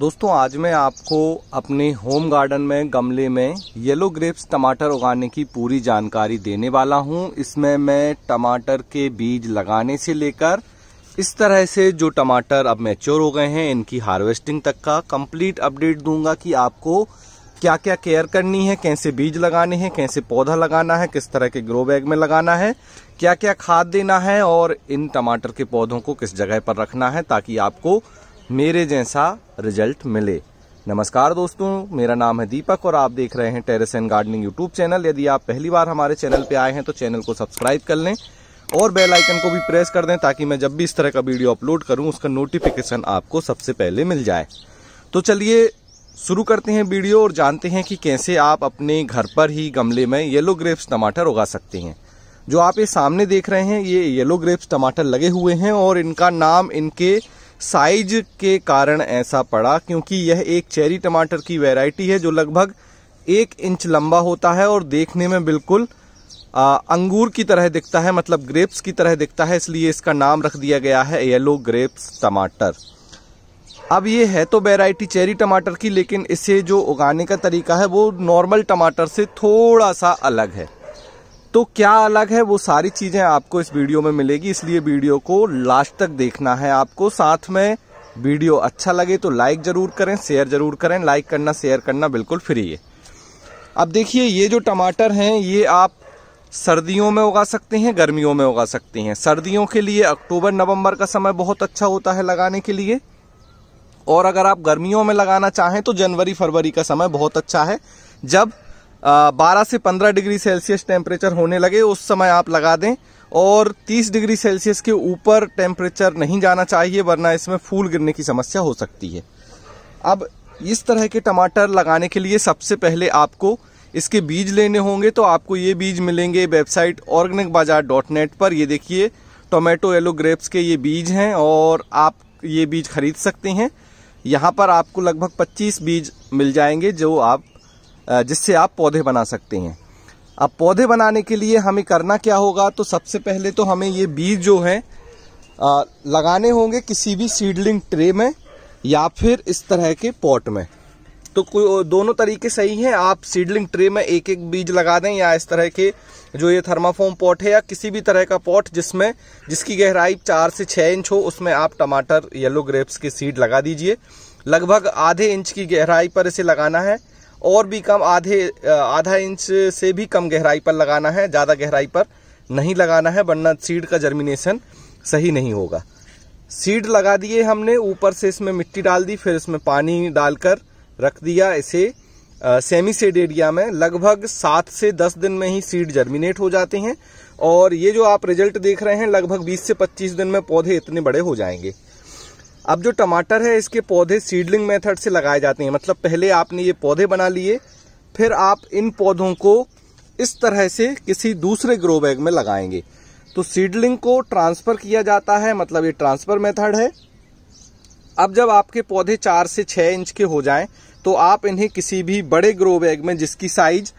दोस्तों आज मैं आपको अपने होम गार्डन में गमले में येलो ग्रेप्स टमाटर उगाने की पूरी जानकारी देने वाला हूं इसमें मैं टमाटर के बीज लगाने से लेकर इस तरह से जो टमाटर अब मैच्योर हो गए हैं इनकी हार्वेस्टिंग तक का कंप्लीट अपडेट दूंगा कि आपको क्या क्या केयर करनी है कैसे बीज लगाने हैं कैसे पौधा लगाना है किस तरह के ग्रो बैग में लगाना है क्या क्या खाद देना है और इन टमाटर के पौधों को किस जगह पर रखना है ताकि आपको मेरे जैसा रिजल्ट मिले नमस्कार दोस्तों मेरा नाम है दीपक और आप देख रहे हैं terrace and gardening YouTube channel यदि आप पहली बार हमारे चैनल पर आए हैं तो चैनल को सब्सक्राइब कर लें और बेल आइकन को भी प्रेस कर दें ताकि मैं जब भी इस तरह का वीडियो अपलोड करूं उसका नोटिफिकेशन आपको सबसे पहले मिल जाए तो चलिए शुरू करते हैं वीडियो और जानते हैं कि कैसे आप अपने घर पर ही गमले में येलो ग्रेप्स टमाटर उगा सकते हैं जो आप ये सामने देख रहे हैं ये येलो ग्रेप्स टमाटर लगे हुए हैं और इनका नाम इनके साइज के कारण ऐसा पड़ा क्योंकि यह एक चेरी टमाटर की वैरायटी है जो लगभग एक इंच लंबा होता है और देखने में बिल्कुल आ, अंगूर की तरह दिखता है मतलब ग्रेप्स की तरह दिखता है इसलिए इसका नाम रख दिया गया है येलो ग्रेप्स टमाटर अब ये है तो वेराइटी चेरी टमाटर की लेकिन इसे जो उगाने का तरीका है वो नॉर्मल टमाटर से थोड़ा सा अलग है तो क्या अलग है वो सारी चीज़ें आपको इस वीडियो में मिलेगी इसलिए वीडियो को लास्ट तक देखना है आपको साथ में वीडियो अच्छा लगे तो लाइक ज़रूर करें शेयर ज़रूर करें लाइक करना शेयर करना बिल्कुल फ्री है अब देखिए ये जो टमाटर हैं ये आप सर्दियों में उगा सकते हैं गर्मियों में उगा सकते हैं सर्दियों के लिए अक्टूबर नवंबर का समय बहुत अच्छा होता है लगाने के लिए और अगर आप गर्मियों में लगाना चाहें तो जनवरी फरवरी का समय बहुत अच्छा है जब बारह से पंद्रह डिग्री सेल्सियस टेम्परेचर होने लगे उस समय आप लगा दें और 30 डिग्री सेल्सियस के ऊपर टेम्परेचर नहीं जाना चाहिए वरना इसमें फूल गिरने की समस्या हो सकती है अब इस तरह के टमाटर लगाने के लिए सबसे पहले आपको इसके बीज लेने होंगे तो आपको ये बीज मिलेंगे website Organic Bazaar dot net पर ये देखिए टोमेटो येलो ग्रेप्स के ये बीज हैं और आप ये बीज खरीद सकते हैं यहाँ पर आपको लगभग पच्चीस बीज मिल जाएंगे जो आप जिससे आप पौधे बना सकते हैं अब पौधे बनाने के लिए हमें करना क्या होगा तो सबसे पहले तो हमें ये बीज जो है लगाने होंगे किसी भी सीडलिंग ट्रे में या फिर इस तरह के पॉट में तो दोनों तरीके सही हैं आप सीडलिंग ट्रे में एक एक बीज लगा दें या इस तरह के जो ये थर्माफोम पॉट है या किसी भी तरह का पॉट जिसमें जिसकी गहराई चार से छः इंच हो उसमें आप टमाटर येलो ग्रेप्स के सीड लगा दीजिए लगभग आधे इंच की गहराई पर इसे लगाना है और भी कम आधे आधा इंच से भी कम गहराई पर लगाना है ज़्यादा गहराई पर नहीं लगाना है वरना सीड का जर्मिनेशन सही नहीं होगा सीड लगा दिए हमने ऊपर से इसमें मिट्टी डाल दी फिर इसमें पानी डालकर रख दिया इसे सेमी सेड एरिया में लगभग सात से दस दिन में ही सीड जर्मिनेट हो जाते हैं और ये जो आप रिजल्ट देख रहे हैं लगभग बीस से पच्चीस दिन में पौधे इतने बड़े हो जाएंगे अब जो टमाटर है इसके पौधे सीडलिंग मेथड से लगाए जाते हैं मतलब पहले आपने ये पौधे बना लिए फिर आप इन पौधों को इस तरह से किसी दूसरे ग्रो बैग में लगाएंगे तो सीडलिंग को ट्रांसफ़र किया जाता है मतलब ये ट्रांसफ़र मेथड है अब जब आपके पौधे चार से छह इंच के हो जाएं तो आप इन्हें किसी भी बड़े ग्रो बैग में जिसकी साइज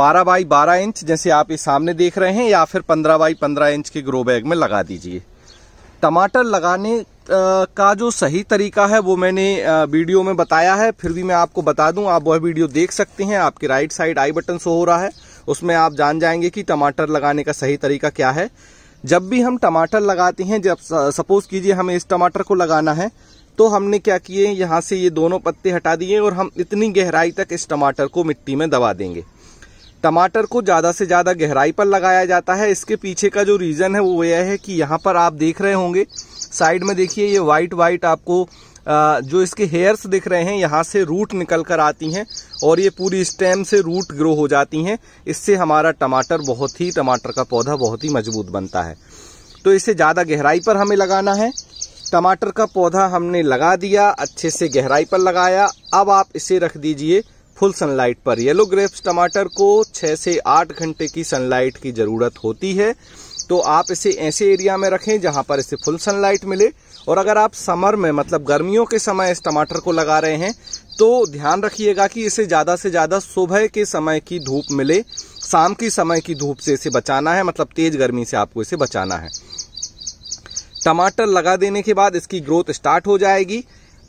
12 बाई 12 इंच जैसे आप ये सामने देख रहे हैं या फिर 15 बाई 15 इंच के ग्रो बैग में लगा दीजिए टमाटर लगाने का जो सही तरीका है वो मैंने वीडियो में बताया है फिर भी मैं आपको बता दूं आप वह वीडियो देख सकते हैं आपके right side I button show हो रहा है उसमें आप जान जाएंगे कि टमाटर लगाने का सही तरीका क्या है जब भी हम टमाटर लगाते हैं जब सपोज कीजिए हमें इस टमाटर को लगाना है तो हमने क्या किए यहाँ से ये दोनों पत्ते हटा दिए और हम इतनी गहराई तक इस टमाटर को मिट्टी में दबा देंगे टमाटर को ज़्यादा से ज़्यादा गहराई पर लगाया जाता है इसके पीछे का जो रीज़न है वो यह है कि यहाँ पर आप देख रहे होंगे साइड में देखिए ये वाइट वाइट आपको जो इसके हेयर्स दिख रहे हैं यहाँ से रूट निकल कर आती हैं और ये पूरी स्टेम से रूट ग्रो हो जाती हैं इससे हमारा टमाटर बहुत ही टमाटर का पौधा बहुत ही मजबूत बनता है तो इसे ज़्यादा गहराई पर हमें लगाना है टमाटर का पौधा हमने लगा दिया अच्छे से गहराई पर लगाया अब आप इसे रख दीजिए फुल सनलाइट पर येलो ग्रेप्स टमाटर को छः से आठ घंटे की सनलाइट की ज़रूरत होती है तो आप इसे ऐसे एरिया में रखें जहां पर इसे फुल सनलाइट मिले और अगर आप समर में मतलब गर्मियों के समय इस टमाटर को लगा रहे हैं तो ध्यान रखिएगा कि इसे ज़्यादा से ज़्यादा सुबह के समय की धूप मिले शाम की समय की धूप से इसे बचाना है मतलब तेज़ गर्मी से आपको इसे बचाना है टमाटर लगा देने के बाद इसकी ग्रोथ स्टार्ट हो जाएगी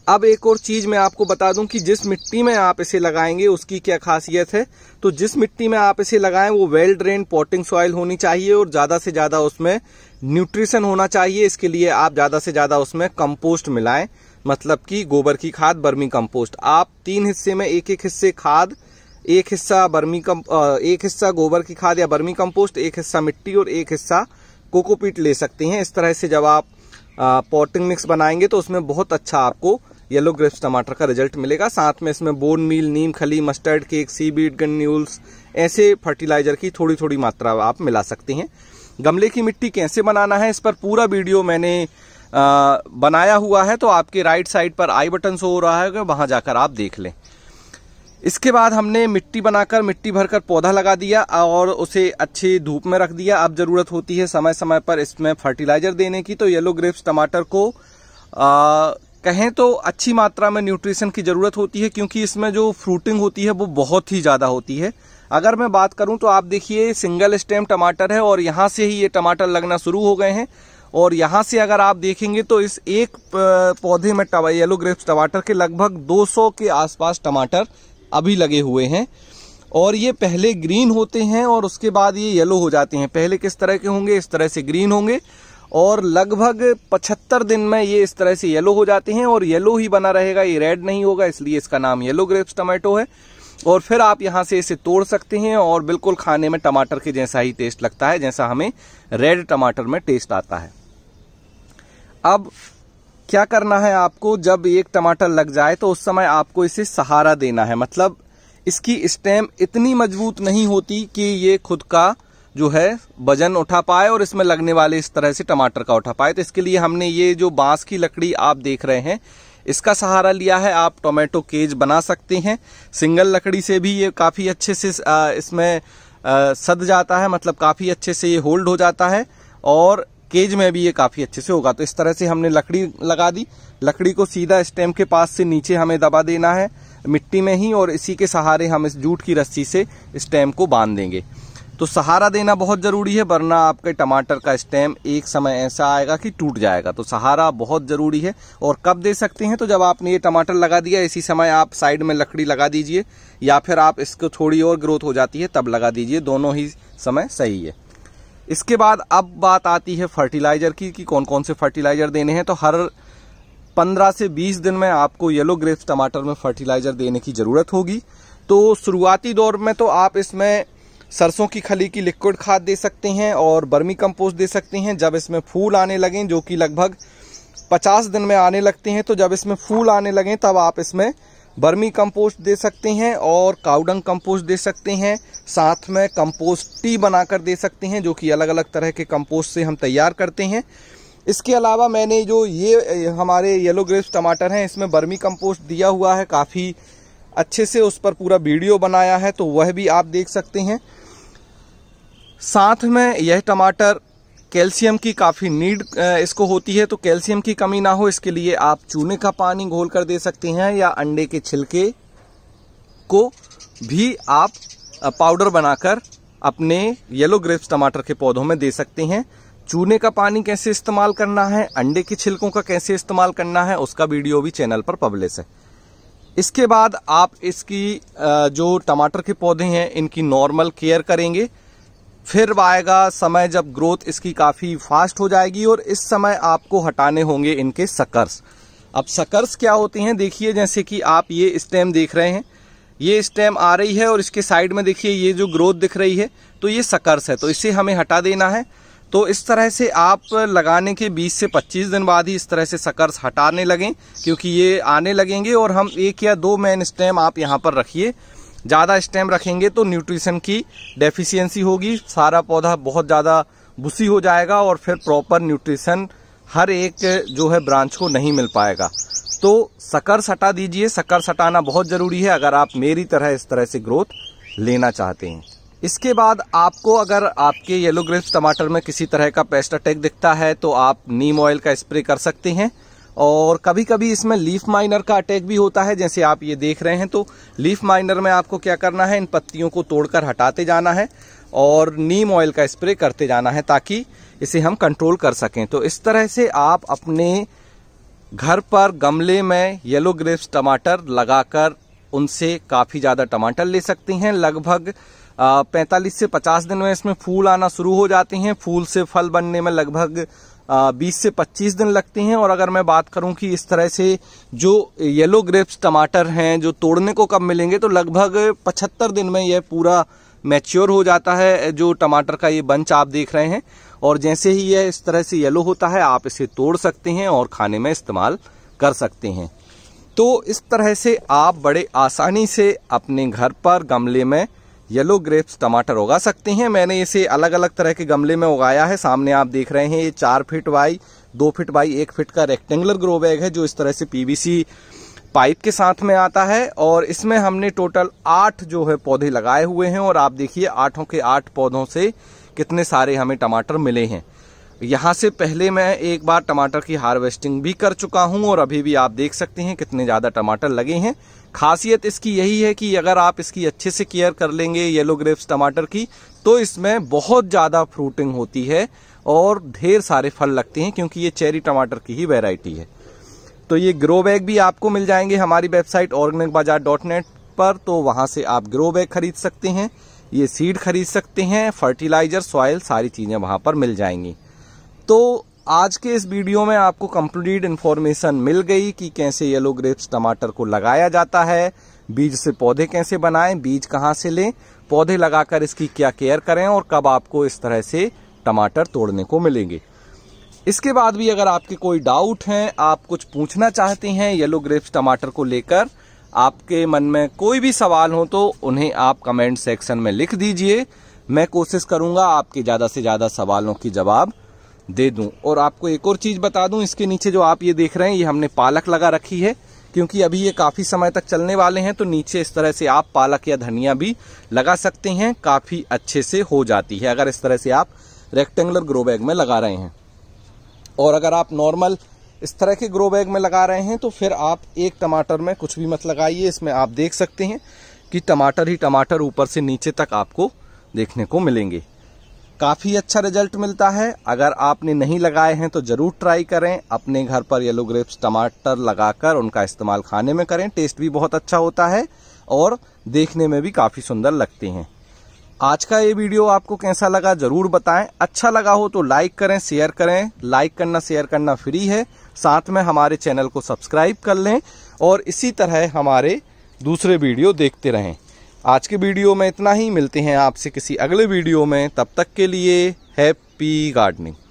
अब एक और चीज मैं आपको बता दूं कि जिस मिट्टी में आप इसे लगाएंगे उसकी क्या खासियत है तो जिस मिट्टी में आप इसे लगाएं वो वेल ड्रेन पॉटिंग सॉइल होनी चाहिए और ज्यादा से ज्यादा उसमें न्यूट्रिशन होना चाहिए इसके लिए आप ज्यादा से ज्यादा उसमें कंपोस्ट मिलाएं मतलब कि गोबर की खाद बर्मी कंपोस्ट आप तीन हिस्से में एक एक हिस्से खाद एक हिस्सा बर्मी कम एक हिस्सा गोबर की खाद या बर्मी कंपोस्ट एक हिस्सा मिट्टी और एक हिस्सा कोकोपीट ले सकते हैं इस तरह से जब आप पॉटिंग मिक्स बनाएंगे तो उसमें बहुत अच्छा आपको येलो ग्रेप्स टमाटर का रिजल्ट मिलेगा साथ में इसमें बोन मील नीम खली mustard cake seaweed granules ऐसे फर्टिलाइजर की थोड़ी थोड़ी मात्रा आप मिला सकते हैं गमले की मिट्टी कैसे बनाना है इस पर पूरा वीडियो मैंने आ, बनाया हुआ है तो आपके राइट साइड पर आई बटन शो हो रहा है वहां जाकर आप देख लें इसके बाद हमने मिट्टी बनाकर मिट्टी भरकर पौधा लगा दिया और उसे अच्छी धूप में रख दिया अब ज़रूरत होती है समय समय पर इसमें फर्टिलाइज़र देने की तो येलो ग्रेप्स टमाटर को आ, कहें तो अच्छी मात्रा में न्यूट्रिशन की ज़रूरत होती है क्योंकि इसमें जो फ्रूटिंग होती है वो बहुत ही ज़्यादा होती है अगर मैं बात करूं तो आप देखिए सिंगल स्टेम टमाटर है और यहाँ से ही ये टमाटर लगना शुरू हो गए हैं और यहाँ से अगर आप देखेंगे तो इस एक पौधे में येलो ग्रेप्स टमाटर के लगभग 200 के आसपास टमाटर अभी लगे हुए हैं और ये पहले ग्रीन होते हैं और उसके बाद ये येलो हो जाते हैं पहले किस तरह के होंगे इस तरह से ग्रीन होंगे और लगभग 75 दिन में ये इस तरह से येलो हो जाते हैं और येलो ही बना रहेगा ये रेड नहीं होगा इसलिए इसका नाम येलो ग्रेप्स टमाटो है और फिर आप यहाँ से इसे तोड़ सकते हैं और बिल्कुल खाने में टमाटर के जैसा ही टेस्ट लगता है जैसा हमें रेड टमाटर में टेस्ट आता है अब क्या करना है आपको जब एक टमाटर लग जाए तो उस समय आपको इसे सहारा देना है मतलब इसकी स्टेम इतनी मजबूत नहीं होती कि ये खुद का जो है वजन उठा पाए और इसमें लगने वाले इस तरह से टमाटर का उठा पाए तो इसके लिए हमने ये जो बांस की लकड़ी आप देख रहे हैं इसका सहारा लिया है आप टोमेटो केज बना सकते हैं सिंगल लकड़ी से भी ये काफ़ी अच्छे से इसमें सद जाता है मतलब काफ़ी अच्छे से ये होल्ड हो जाता है और केज में भी ये काफ़ी अच्छे से होगा तो इस तरह से हमने लकड़ी लगा दी लकड़ी को सीधा स्टेम के पास से नीचे हमें दबा देना है मिट्टी में ही और इसी के सहारे हम इस जूट की रस्सी से स्टेम को बांध देंगे तो सहारा देना बहुत ज़रूरी है वरना आपके टमाटर का स्टेम एक समय ऐसा आएगा कि टूट जाएगा तो सहारा बहुत ज़रूरी है और कब दे सकते हैं तो जब आपने ये टमाटर लगा दिया इसी समय आप साइड में लकड़ी लगा दीजिए या फिर आप इसको थोड़ी और ग्रोथ हो जाती है तब लगा दीजिए दोनों ही समय सही है इसके बाद अब बात आती है फर्टिलाइज़र की कि कौन कौन से फर्टिलाइज़र देने हैं तो हर पंद्रह से बीस दिन में आपको येलो ग्रेप्स टमाटर में फर्टिलाइज़र देने की ज़रूरत होगी तो शुरुआती दौर में तो आप इसमें सरसों की खली की लिक्विड खाद दे सकते हैं और बर्मी कंपोस्ट दे सकते हैं जब इसमें फूल आने लगें जो कि लगभग 50 दिन में आने लगते हैं तो जब इसमें फूल आने लगें तब आप इसमें बर्मी कंपोस्ट दे सकते हैं और काउडंग कंपोस्ट दे सकते हैं साथ में कंपोस्ट टी बनाकर दे सकते हैं जो कि अलग अलग तरह के कंपोस्ट से हम तैयार करते हैं इसके अलावा मैंने जो ये हमारे येलो ग्रेप्स टमाटर हैं इसमें बर्मी कंपोस्ट दिया हुआ है काफ़ी अच्छे से उस पर पूरा वीडियो बनाया है तो वह भी आप देख सकते हैं साथ में यह टमाटर कैल्शियम की काफ़ी नीड इसको होती है तो कैल्शियम की कमी ना हो इसके लिए आप चूने का पानी घोल कर दे सकते हैं या अंडे के छिलके को भी आप पाउडर बनाकर अपने येलो ग्रेप्स टमाटर के पौधों में दे सकते हैं चूने का पानी कैसे इस्तेमाल करना है अंडे के छिलकों का कैसे इस्तेमाल करना है उसका वीडियो भी चैनल पर पब्लिश है इसके बाद आप इसकी जो टमाटर के पौधे हैं इनकी नॉर्मल केयर करेंगे फिर आएगा समय जब ग्रोथ इसकी काफ़ी फास्ट हो जाएगी और इस समय आपको हटाने होंगे इनके सकर्स अब सकर्स क्या होती हैं देखिए जैसे कि आप ये स्टेम देख रहे हैं ये स्टेम आ रही है और इसके साइड में देखिए ये जो ग्रोथ दिख रही है तो ये सकर्स है तो इसे हमें हटा देना है तो इस तरह से आप लगाने के 20 से 25 दिन बाद ही इस तरह से सकर्स हटाने लगें क्योंकि ये आने लगेंगे और हम एक या दो मैन स्टेम आप यहाँ पर रखिए ज़्यादा स्टेम रखेंगे तो न्यूट्रिशन की डेफिशिएंसी होगी सारा पौधा बहुत ज़्यादा बुसी हो जाएगा और फिर प्रॉपर न्यूट्रिशन हर एक जो है ब्रांच को नहीं मिल पाएगा तो सकर सटा दीजिए सकर सटाना बहुत ज़रूरी है अगर आप मेरी तरह इस तरह से ग्रोथ लेना चाहते हैं इसके बाद आपको अगर आपके येलो ग्रेप्स टमाटर में किसी तरह का पेस्ट अटैक दिखता है तो आप नीम ऑयल का स्प्रे कर सकते हैं और कभी कभी इसमें लीफ माइनर का अटैक भी होता है जैसे आप ये देख रहे हैं तो लीफ माइनर में आपको क्या करना है इन पत्तियों को तोड़कर हटाते जाना है और नीम ऑयल का स्प्रे करते जाना है ताकि इसे हम कंट्रोल कर सकें तो इस तरह से आप अपने घर पर गमले में येलो ग्रेप्स टमाटर लगाकर उनसे काफ़ी ज़्यादा टमाटर ले सकती हैं लगभग पैंतालीस से पचास दिन में इसमें फूल आना शुरू हो जाते हैं फूल से फल बनने में लगभग बीस से पच्चीस दिन लगते हैं और अगर मैं बात करूं कि इस तरह से जो येलो ग्रेप्स टमाटर हैं जो तोड़ने को कब मिलेंगे तो लगभग पचहत्तर दिन में यह पूरा मैच्योर हो जाता है जो टमाटर का ये बंच आप देख रहे हैं और जैसे ही यह इस तरह से येलो होता है आप इसे तोड़ सकते हैं और खाने में इस्तेमाल कर सकते हैं तो इस तरह से आप बड़े आसानी से अपने घर पर गमले में येलो ग्रेप्स टमाटर उगा सकते हैं मैंने इसे अलग अलग तरह के गमले में उगाया है सामने आप देख रहे हैं ये चार फिट बाई दो फिट बाई एक फिट का रेक्टेंगुलर ग्रो बैग है जो इस तरह से पीवीसी पाइप के साथ में आता है और इसमें हमने टोटल आठ जो है पौधे लगाए हुए हैं और आप देखिए आठों के आठ पौधों से कितने सारे हमें टमाटर मिले हैं यहाँ से पहले मैं एक बार टमाटर की हार्वेस्टिंग भी कर चुका हूँ और अभी भी आप देख सकते हैं कितने ज़्यादा टमाटर लगे हैं खासियत इसकी यही है कि अगर आप इसकी अच्छे से केयर कर लेंगे येलो ग्रेप्स टमाटर की तो इसमें बहुत ज़्यादा फ्रूटिंग होती है और ढेर सारे फल लगते हैं क्योंकि ये चेरी टमाटर की ही वेराइटी है तो ये ग्रो बैग भी आपको मिल जाएंगे हमारी website Organic Bazaar dot net पर तो वहाँ से आप ग्रो बैग खरीद सकते हैं ये सीड खरीद सकते हैं फर्टिलाइजर सॉयल सारी चीज़ें वहाँ पर मिल जाएंगी तो आज के इस वीडियो में आपको कंप्लीट इन्फॉर्मेशन मिल गई कि कैसे येलो ग्रेप्स टमाटर को लगाया जाता है बीज से पौधे कैसे बनाएं बीज कहाँ से लें पौधे लगाकर इसकी क्या केयर करें और कब आपको इस तरह से टमाटर तोड़ने को मिलेंगे इसके बाद भी अगर आपके कोई डाउट हैं आप कुछ पूछना चाहते हैं येलो ग्रेप्स टमाटर को लेकर आपके मन में कोई भी सवाल हो तो उन्हें आप कमेंट सेक्शन में लिख दीजिए मैं कोशिश करूंगा आपके ज़्यादा से ज़्यादा सवालों की जवाब दे दूं और आपको एक और चीज़ बता दूं इसके नीचे जो आप ये देख रहे हैं ये हमने पालक लगा रखी है क्योंकि अभी ये काफ़ी समय तक चलने वाले हैं तो नीचे इस तरह से आप पालक या धनिया भी लगा सकते हैं काफ़ी अच्छे से हो जाती है अगर इस तरह से आप रेक्टेंगुलर ग्रो बैग में लगा रहे हैं और अगर आप नॉर्मल इस तरह के ग्रो बैग में लगा रहे हैं तो फिर आप एक टमाटर में कुछ भी मत लगाइए इसमें आप देख सकते हैं कि टमाटर ही टमाटर ऊपर से नीचे तक आपको देखने को मिलेंगे काफ़ी अच्छा रिजल्ट मिलता है अगर आपने नहीं लगाए हैं तो ज़रूर ट्राई करें अपने घर पर येलो ग्रेप्स टमाटर लगाकर उनका इस्तेमाल खाने में करें टेस्ट भी बहुत अच्छा होता है और देखने में भी काफ़ी सुंदर लगते हैं आज का ये वीडियो आपको कैसा लगा ज़रूर बताएं अच्छा लगा हो तो लाइक करें शेयर करें लाइक करना शेयर करना फ्री है साथ में हमारे चैनल को सब्सक्राइब कर लें और इसी तरह हमारे दूसरे वीडियो देखते रहें आज के वीडियो में इतना ही मिलते हैं आपसे किसी अगले वीडियो में तब तक के लिए हैप्पी गार्डनिंग